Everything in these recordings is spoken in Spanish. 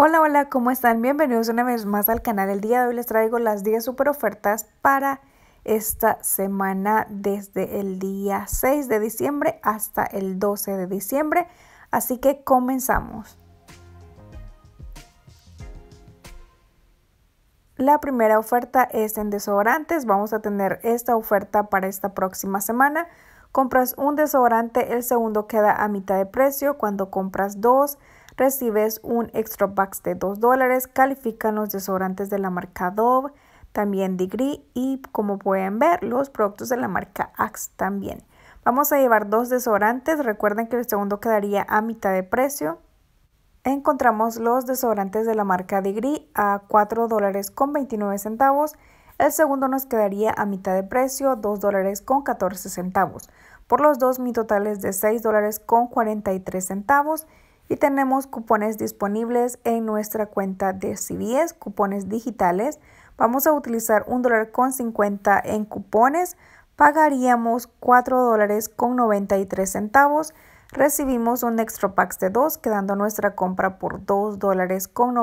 Hola, hola, ¿cómo están? Bienvenidos una vez más al canal. El día de hoy les traigo las 10 super ofertas para esta semana desde el día 6 de diciembre hasta el 12 de diciembre. Así que comenzamos. La primera oferta es en desodorantes. Vamos a tener esta oferta para esta próxima semana. Compras un desodorante, el segundo queda a mitad de precio. Cuando compras dos, recibes un extra box de 2 dólares. Califican los desodorantes de la marca Dove, también Degree y como pueden ver los productos de la marca Axe también. Vamos a llevar dos desodorantes. Recuerden que el segundo quedaría a mitad de precio. Encontramos los desodorantes de la marca Degree a 4 dólares con 29 centavos. El segundo nos quedaría a mitad de precio, 2 dólares con 14 centavos. Por los dos mi total es de 6 dólares con 43 centavos y tenemos cupones disponibles en nuestra cuenta de CBS, cupones digitales. Vamos a utilizar un dólar con 50 en cupones, pagaríamos $4.93. dólares con centavos, recibimos un extra pack de 2 quedando nuestra compra por $2.93 dólares con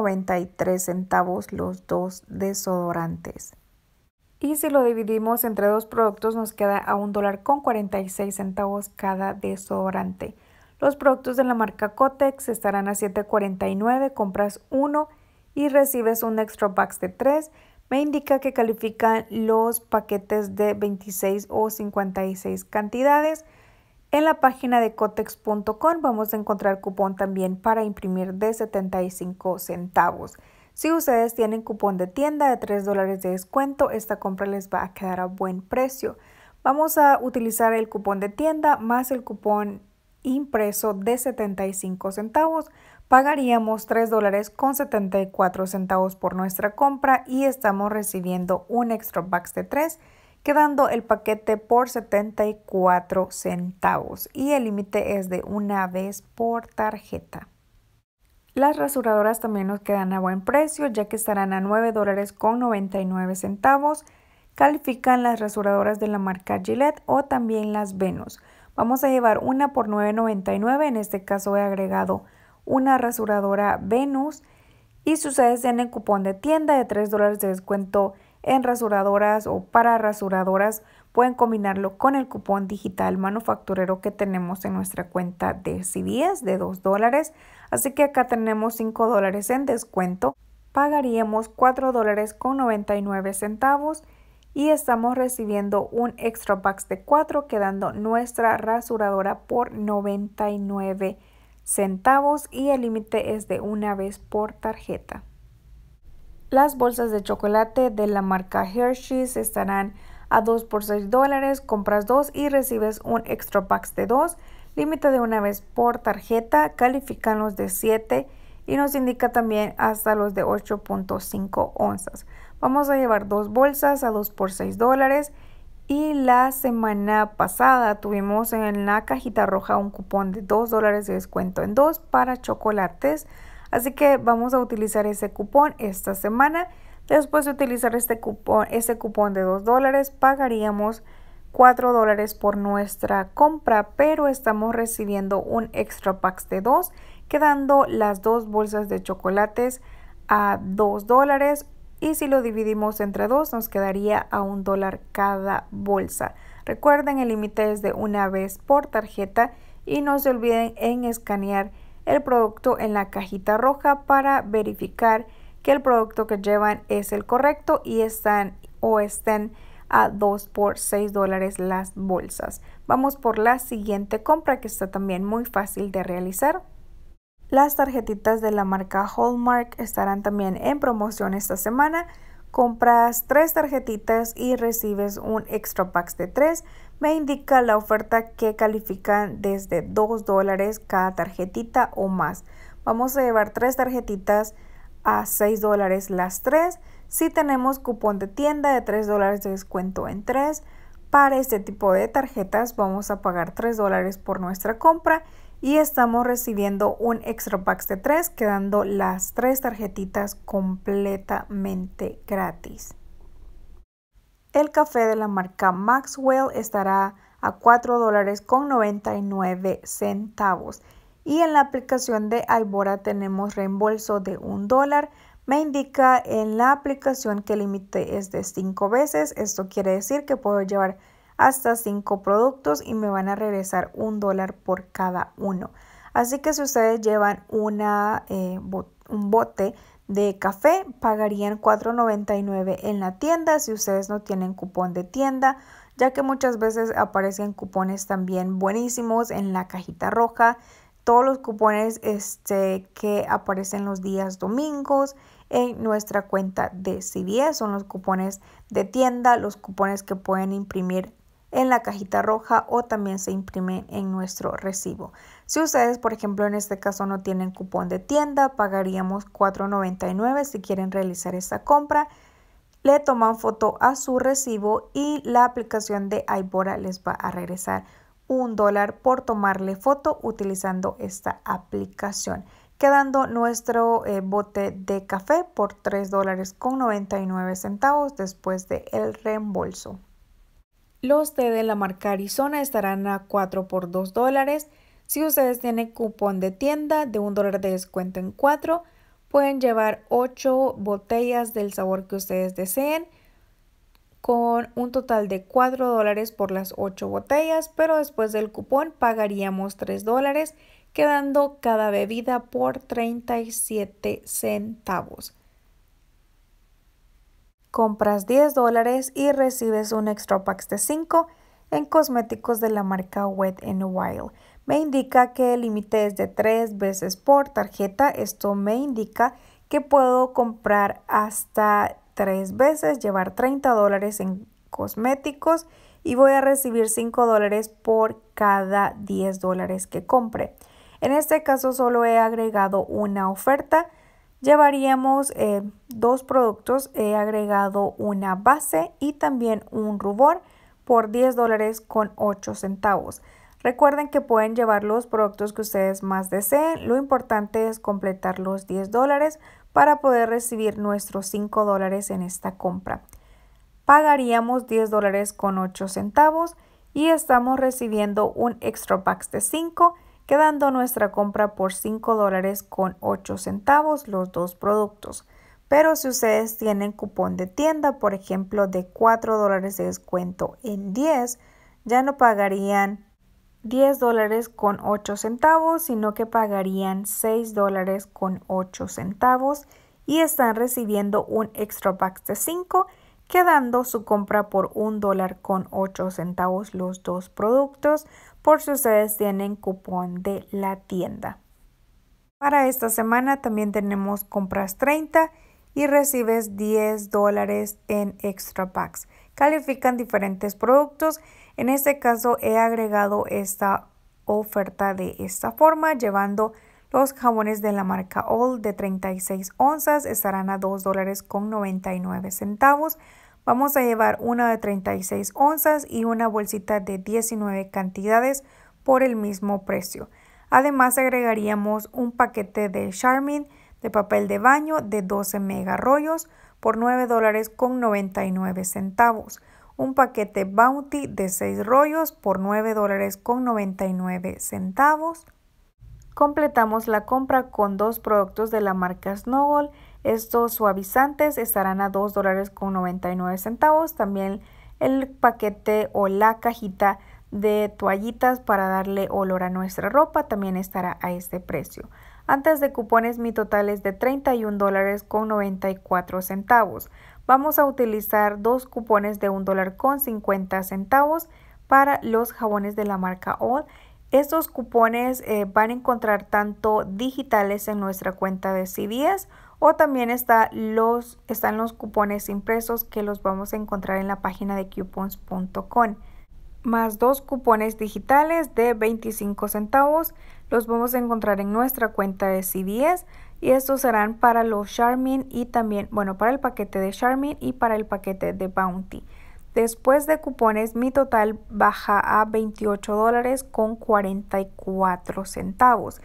centavos los dos desodorantes. Y si lo dividimos entre dos productos nos queda a un dólar con centavos cada desodorante. Los productos de la marca Cotex estarán a $7.49, compras uno y recibes un extra pack de 3. Me indica que califican los paquetes de 26 o 56 cantidades. En la página de cotex.com vamos a encontrar cupón también para imprimir de 75 centavos. Si ustedes tienen cupón de tienda de 3 dólares de descuento, esta compra les va a quedar a buen precio. Vamos a utilizar el cupón de tienda más el cupón impreso de 75 centavos, pagaríamos 3 dólares con 74 centavos por nuestra compra y estamos recibiendo un extra box de 3, quedando el paquete por 74 centavos y el límite es de una vez por tarjeta. Las rasuradoras también nos quedan a buen precio ya que estarán a 9 dólares con 99 centavos. Califican las rasuradoras de la marca Gillette o también las Venus. Vamos a llevar una por $9.99, en este caso he agregado una rasuradora Venus y si ustedes tienen cupón de tienda de 3 dólares de descuento en rasuradoras o para rasuradoras, pueden combinarlo con el cupón digital manufacturero que tenemos en nuestra cuenta de CBS de 2 dólares. Así que acá tenemos 5 dólares en descuento. Pagaríamos $4.99 dólares con 99 centavos y estamos recibiendo un extra packs de 4 quedando nuestra rasuradora por 99 centavos y el límite es de una vez por tarjeta. Las bolsas de chocolate de la marca Hershey's estarán a 2 por 6 dólares, compras 2 y recibes un extra packs de 2, límite de una vez por tarjeta, califican los de 7 y nos indica también hasta los de 8.5 onzas. Vamos a llevar dos bolsas a dos por 6 dólares. Y la semana pasada tuvimos en la cajita roja un cupón de 2 dólares de descuento en dos para chocolates. Así que vamos a utilizar ese cupón esta semana. Después de utilizar este cupón, ese cupón de 2 dólares, pagaríamos 4 dólares por nuestra compra, pero estamos recibiendo un extra packs de 2, quedando las dos bolsas de chocolates a 2 dólares y si lo dividimos entre dos nos quedaría a un dólar cada bolsa. Recuerden el límite es de una vez por tarjeta y no se olviden en escanear el producto en la cajita roja para verificar que el producto que llevan es el correcto y están o estén a 2 por 6 dólares las bolsas. Vamos por la siguiente compra que está también muy fácil de realizar. Las tarjetitas de la marca Hallmark estarán también en promoción esta semana. Compras tres tarjetitas y recibes un extra pack de tres. Me indica la oferta que califican desde 2 dólares cada tarjetita o más. Vamos a llevar tres tarjetitas a 6 dólares las tres. Si tenemos cupón de tienda de 3 dólares de descuento en tres. Para este tipo de tarjetas vamos a pagar 3 dólares por nuestra compra y estamos recibiendo un extra pack de 3 quedando las 3 tarjetitas completamente gratis. El café de la marca Maxwell estará a 4 dólares con 99 centavos y en la aplicación de Albora tenemos reembolso de 1 dólar me indica en la aplicación que el límite es de 5 veces. Esto quiere decir que puedo llevar hasta cinco productos y me van a regresar un dólar por cada uno. Así que si ustedes llevan eh, un bote de café, pagarían $4.99 en la tienda si ustedes no tienen cupón de tienda, ya que muchas veces aparecen cupones también buenísimos en la cajita roja. Todos los cupones este, que aparecen los días domingos en nuestra cuenta de CBS, son los cupones de tienda, los cupones que pueden imprimir en la cajita roja o también se imprime en nuestro recibo. Si ustedes, por ejemplo, en este caso no tienen cupón de tienda, pagaríamos $4.99 si quieren realizar esta compra. Le toman foto a su recibo y la aplicación de Ibora les va a regresar un dólar por tomarle foto utilizando esta aplicación quedando nuestro eh, bote de café por $3.99 dólares con centavos después del reembolso. Los de la marca Arizona estarán a 4 por 2 dólares. Si ustedes tienen cupón de tienda de 1 dólar de descuento en 4, pueden llevar 8 botellas del sabor que ustedes deseen con un total de 4 dólares por las 8 botellas, pero después del cupón pagaríamos 3 dólares, quedando cada bebida por 37 centavos compras 10 dólares y recibes un extra pack de 5 en cosméticos de la marca Wet n Wild. Me indica que el límite es de 3 veces por tarjeta. Esto me indica que puedo comprar hasta 3 veces, llevar 30 dólares en cosméticos y voy a recibir 5 dólares por cada 10 dólares que compre. En este caso solo he agregado una oferta llevaríamos eh, dos productos. He agregado una base y también un rubor por 10 dólares con 8 centavos. Recuerden que pueden llevar los productos que ustedes más deseen. Lo importante es completar los 10 dólares para poder recibir nuestros 5 dólares en esta compra. Pagaríamos 10 dólares con 8 centavos y estamos recibiendo un extra pack de 5 quedando nuestra compra por 5 dólares con 8 centavos los dos productos. Pero si ustedes tienen cupón de tienda, por ejemplo, de 4 dólares de descuento en 10, ya no pagarían 10 dólares con 8 centavos, sino que pagarían 6 dólares con 8 centavos y están recibiendo un extra pack de 5 quedando su compra por un dólar con 8 centavos los dos productos por si ustedes tienen cupón de la tienda. Para esta semana también tenemos compras 30 y recibes 10 dólares en extra packs. Califican diferentes productos. En este caso he agregado esta oferta de esta forma llevando los jabones de la marca All de 36 onzas estarán a $2.99. dólares con 99 centavos. Vamos a llevar una de 36 onzas y una bolsita de 19 cantidades por el mismo precio. Además agregaríamos un paquete de Charmin de papel de baño de 12 mega rollos por 9 dólares con 99 centavos. Un paquete Bounty de 6 rollos por 9 dólares con 99 centavos. Completamos la compra con dos productos de la marca Snowball. Estos suavizantes estarán a $2.99 centavos. También el paquete o la cajita de toallitas para darle olor a nuestra ropa también estará a este precio. Antes de cupones mi total es de $31.94, centavos. Vamos a utilizar dos cupones de $1.50 centavos para los jabones de la marca All estos cupones eh, van a encontrar tanto digitales en nuestra cuenta de CVS o también están los cupones impresos que los vamos a encontrar en la página de coupons.com. Más dos cupones digitales de 25 centavos los vamos a encontrar en nuestra cuenta de CVS y estos serán para los Charmin y también, bueno, para el paquete de Charmin y para el paquete de Bounty. Después de cupones, mi total baja a 28 dólares con 44 centavos.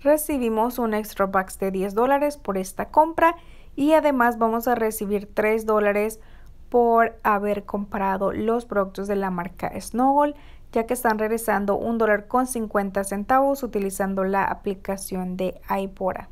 Recibimos un extra bucks de 10 dólares por esta compra y además vamos a recibir 3 dólares por haber comprado los productos de la marca Snowball ya que están regresando $1.50 dólar con centavos utilizando la aplicación de iPora.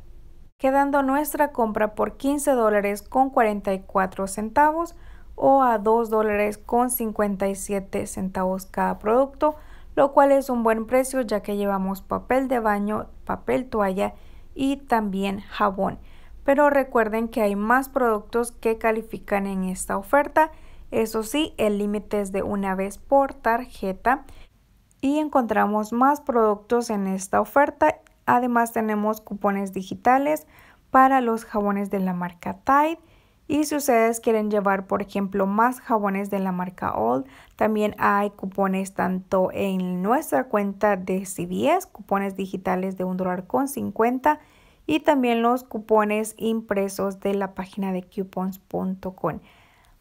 Quedando nuestra compra por $15.44 dólares con centavos, o a 2 dólares con 57 centavos cada producto, lo cual es un buen precio ya que llevamos papel de baño, papel toalla y también jabón. Pero recuerden que hay más productos que califican en esta oferta. Eso sí, el límite es de una vez por tarjeta y encontramos más productos en esta oferta. Además tenemos cupones digitales para los jabones de la marca Tide y si ustedes quieren llevar, por ejemplo, más jabones de la marca Old, también hay cupones tanto en nuestra cuenta de CBS, cupones digitales de un dólar con 50 y también los cupones impresos de la página de coupons.com.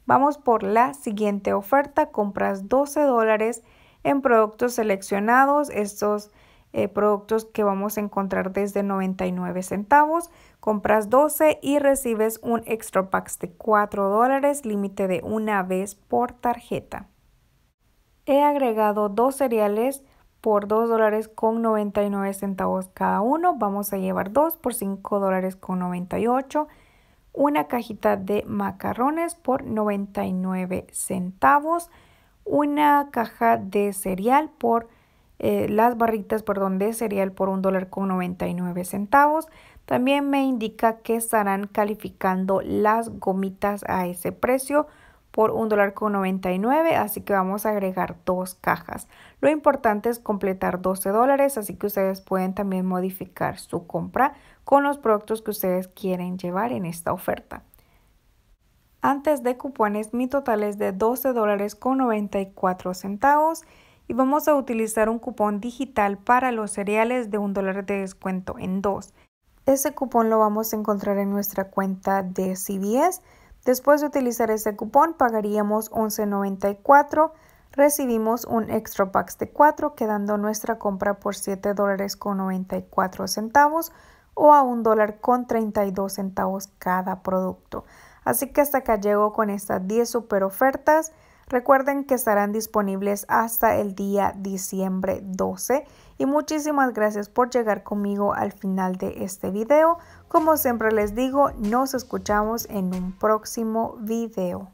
Vamos por la siguiente oferta, compras 12 dólares en productos seleccionados, estos eh, productos que vamos a encontrar desde 99 centavos. Compras 12 y recibes un extra pack de 4 dólares, límite de una vez por tarjeta. He agregado dos cereales por 2 dólares con 99 centavos cada uno. Vamos a llevar dos por 5 dólares con 98. Una cajita de macarrones por 99 centavos. Una caja de cereal por eh, las barritas perdón, de cereal por un dólar con 99 centavos. También me indica que estarán calificando las gomitas a ese precio por un dólar con 99, así que vamos a agregar dos cajas. Lo importante es completar 12 dólares, así que ustedes pueden también modificar su compra con los productos que ustedes quieren llevar en esta oferta. Antes de cupones, mi total es de 12 dólares con 94 centavos y vamos a utilizar un cupón digital para los cereales de un dólar de descuento en dos. Ese cupón lo vamos a encontrar en nuestra cuenta de CBS. Después de utilizar ese cupón pagaríamos $11.94. Recibimos un extra pack de 4 quedando nuestra compra por $7.94. dólares o a $1.32 cada producto. Así que hasta acá llego con estas 10 super ofertas. Recuerden que estarán disponibles hasta el día diciembre 12 y muchísimas gracias por llegar conmigo al final de este video. Como siempre les digo, nos escuchamos en un próximo video.